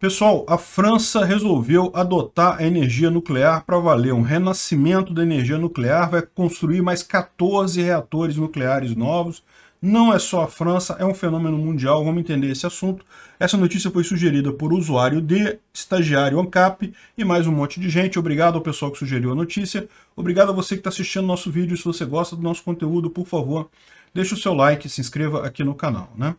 Pessoal, a França resolveu adotar a energia nuclear para valer. Um renascimento da energia nuclear vai construir mais 14 reatores nucleares novos. Não é só a França, é um fenômeno mundial, vamos entender esse assunto. Essa notícia foi sugerida por usuário D, estagiário ANCAP e mais um monte de gente. Obrigado ao pessoal que sugeriu a notícia. Obrigado a você que está assistindo nosso vídeo. Se você gosta do nosso conteúdo, por favor, deixe o seu like e se inscreva aqui no canal. Né?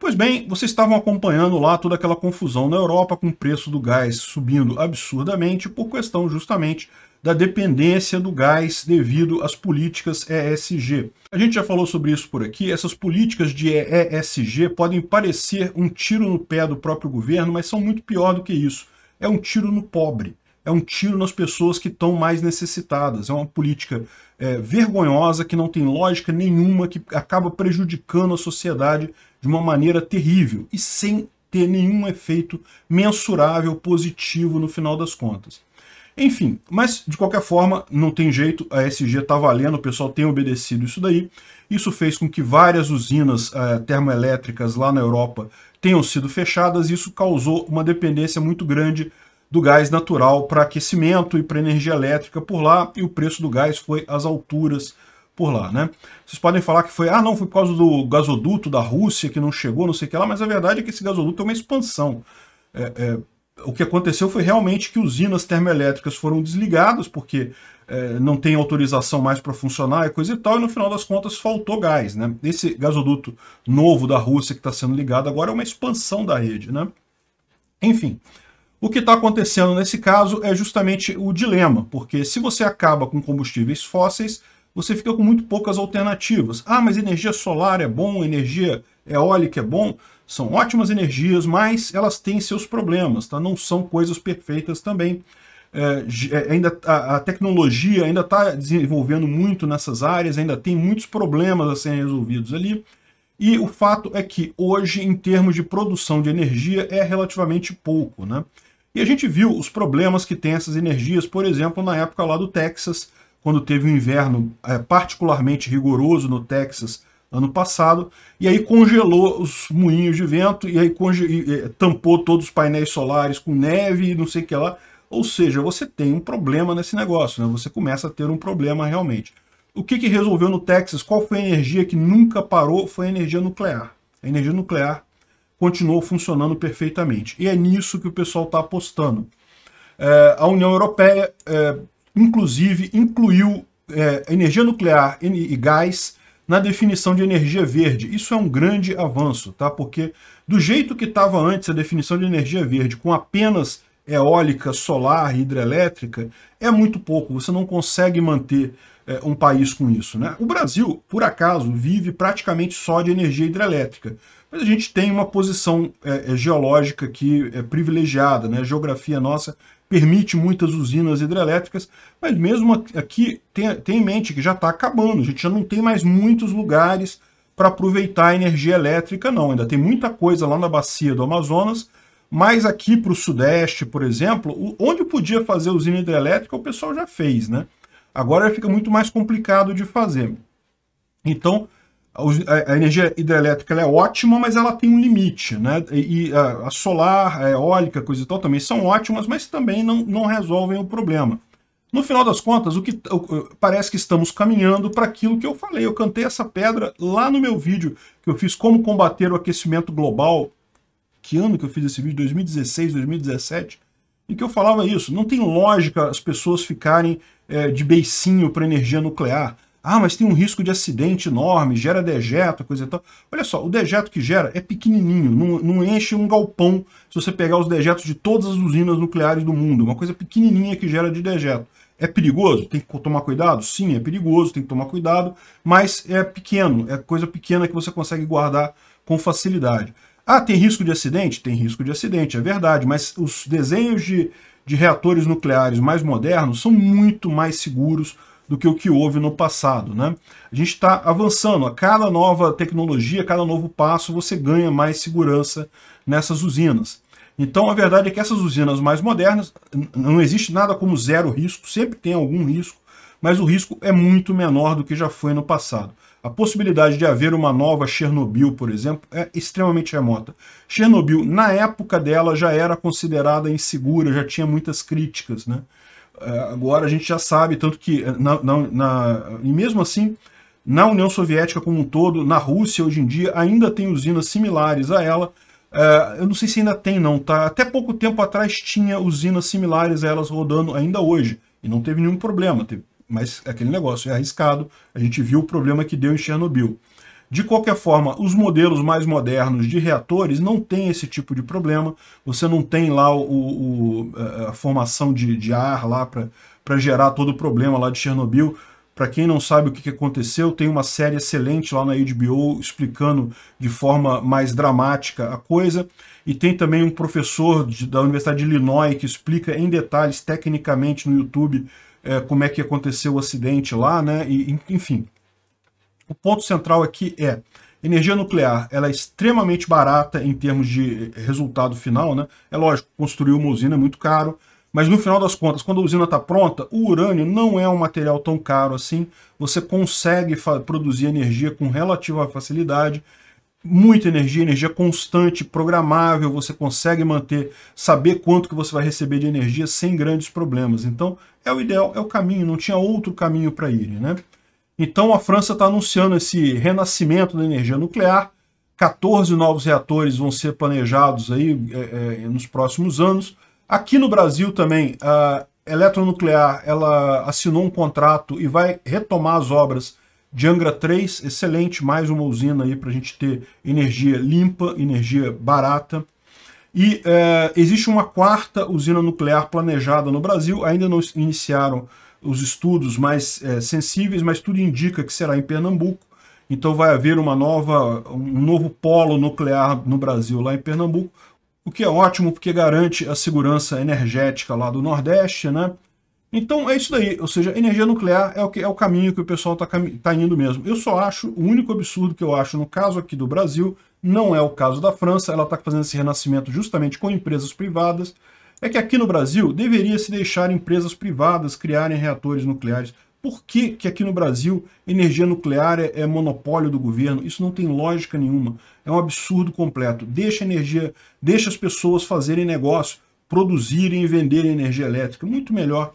Pois bem, vocês estavam acompanhando lá toda aquela confusão na Europa com o preço do gás subindo absurdamente por questão justamente da dependência do gás devido às políticas ESG. A gente já falou sobre isso por aqui, essas políticas de ESG podem parecer um tiro no pé do próprio governo, mas são muito pior do que isso. É um tiro no pobre é um tiro nas pessoas que estão mais necessitadas. É uma política é, vergonhosa, que não tem lógica nenhuma, que acaba prejudicando a sociedade de uma maneira terrível e sem ter nenhum efeito mensurável positivo no final das contas. Enfim, mas de qualquer forma, não tem jeito, a SG está valendo, o pessoal tem obedecido isso daí. Isso fez com que várias usinas eh, termoelétricas lá na Europa tenham sido fechadas e isso causou uma dependência muito grande do gás natural para aquecimento e para energia elétrica por lá, e o preço do gás foi às alturas por lá, né? Vocês podem falar que foi, ah, não, foi por causa do gasoduto da Rússia que não chegou, não sei o que lá, mas a verdade é que esse gasoduto é uma expansão. É, é, o que aconteceu foi realmente que usinas termoelétricas foram desligadas, porque é, não tem autorização mais para funcionar e coisa e tal, e no final das contas faltou gás, né? Esse gasoduto novo da Rússia que está sendo ligado agora é uma expansão da rede, né? Enfim, o que está acontecendo nesse caso é justamente o dilema, porque se você acaba com combustíveis fósseis, você fica com muito poucas alternativas. Ah, mas energia solar é bom, energia eólica é bom, são ótimas energias, mas elas têm seus problemas, tá? não são coisas perfeitas também. É, é ainda a, a, tecnologia ainda está desenvolvendo muito nessas áreas, ainda tem muitos problemas a serem resolvidos ali. E o fato é que hoje, em termos de produção de energia, é relativamente pouco. Né? E a gente viu os problemas que tem essas energias, por exemplo, na época lá do Texas, quando teve um inverno é, particularmente rigoroso no Texas ano passado, e aí congelou os moinhos de vento, e aí e, e, é, tampou todos os painéis solares com neve e não sei o que lá. Ou seja, você tem um problema nesse negócio, né? você começa a ter um problema realmente. O que, que resolveu no Texas? Qual foi a energia que nunca parou? Foi a energia nuclear. A energia nuclear continuou funcionando perfeitamente. E é nisso que o pessoal está apostando. É, a União Europeia, é, inclusive, incluiu é, energia nuclear e gás na definição de energia verde. Isso é um grande avanço, tá? Porque do jeito que estava antes a definição de energia verde, com apenas eólica, solar, hidrelétrica, é muito pouco. Você não consegue manter é, um país com isso. Né? O Brasil, por acaso, vive praticamente só de energia hidrelétrica. Mas a gente tem uma posição é, é geológica aqui é, privilegiada. Né? A geografia nossa permite muitas usinas hidrelétricas, mas mesmo aqui, tem, tem em mente que já está acabando. A gente já não tem mais muitos lugares para aproveitar a energia elétrica, não. Ainda tem muita coisa lá na bacia do Amazonas mas aqui para o Sudeste, por exemplo, onde podia fazer usina hidrelétrica, o pessoal já fez, né? Agora fica muito mais complicado de fazer. Então, a, energia hidrelétrica é ótima, mas ela tem um limite, né? E, a, solar, a eólica, coisa e tal, também são ótimas, mas também não, não resolvem o problema. No final das contas, o que parece que estamos caminhando para aquilo que eu falei. Eu cantei essa pedra lá no meu vídeo que eu fiz como combater o aquecimento global que ano que eu fiz esse vídeo, 2016, 2017, em que eu falava isso. Não tem lógica as pessoas ficarem é, de beicinho para energia nuclear. Ah, mas tem um risco de acidente enorme, gera dejeto, coisa e tal. Olha só, o dejeto que gera é pequenininho, não, não, enche um galpão se você pegar os dejetos de todas as usinas nucleares do mundo. Uma coisa pequenininha que gera de dejeto. É perigoso? Tem que tomar cuidado? Sim, é perigoso, tem que tomar cuidado, mas é pequeno, é coisa pequena que você consegue guardar com facilidade. Ah, tem risco de acidente? Tem risco de acidente, é verdade, mas os desenhos de, de reatores nucleares mais modernos são muito mais seguros do que o que houve no passado. Né? A gente está avançando. A cada nova tecnologia, a cada novo passo, você ganha mais segurança nessas usinas. Então a verdade é que essas usinas mais modernas, não existe nada como zero risco, sempre tem algum risco, mas o risco é muito menor do que já foi no passado. A possibilidade de haver uma nova Chernobyl, por exemplo, é extremamente remota. Chernobyl, na época dela, já era considerada insegura, já tinha muitas críticas. Né? É, agora a gente já sabe, tanto que, eh, na, na, na, e mesmo assim, na União Soviética como um todo, na Rússia hoje em dia, ainda tem usinas similares a ela, Uh, eu não sei se ainda tem não, tá? Até pouco tempo atrás tinha usinas similares a elas rodando ainda hoje. E não teve nenhum problema. Teve mas aquele negócio é arriscado. A gente viu o problema que deu em Chernobyl. De qualquer forma, os modelos mais modernos de reatores não têm esse tipo de problema. Você não tem lá o, o a formação de, de ar lá para gerar todo o problema lá de Chernobyl. Para quem não sabe o que aconteceu, tem uma série excelente lá na HBO explicando de forma mais dramática a coisa. E tem também um professor de, da Universidade de Illinois que explica em detalhes tecnicamente no YouTube é, como é que aconteceu o acidente lá, né? E, enfim, o ponto central aqui é energia nuclear ela é extremamente barata em termos de eh, resultado final, né? É lógico, construir uma usina é muito caro, mas no final das contas, quando a usina está pronta, o urânio não é um material tão caro assim. Você consegue produzir energia com relativa facilidade muita energia, energia constante, programável, você consegue manter, saber quanto que você vai receber de energia sem grandes problemas. Então, é o ideal, é o caminho, não tinha outro caminho para ir né? Então, a França está anunciando esse renascimento da energia nuclear, 14 novos reatores vão ser planejados aí é, é, nos próximos anos. Aqui no Brasil também, a Eletronuclear ela assinou um contrato e vai retomar as obras Jangra 3, excelente, mais uma usina aí para a gente ter energia limpa, energia barata. E é, existe uma quarta usina nuclear planejada no Brasil, ainda não iniciaram os estudos mais é, sensíveis, mas tudo indica que será em Pernambuco. Então vai haver uma nova, um novo polo nuclear no Brasil, lá em Pernambuco, o que é ótimo porque garante a segurança energética lá do Nordeste, né? Então é isso daí, ou seja, energia nuclear é o, que, é o caminho que o pessoal está tá indo mesmo. Eu só acho, o único absurdo que eu acho no caso aqui do Brasil, não é o caso da França, ela está fazendo esse renascimento justamente com empresas privadas, é que aqui no Brasil deveria se deixar empresas privadas criarem reatores nucleares. Por que, que aqui no Brasil energia nuclear é, é monopólio do governo? Isso não tem lógica nenhuma, é um absurdo completo. Deixa energia, deixa as pessoas fazerem negócio, produzirem e venderem energia elétrica, muito melhor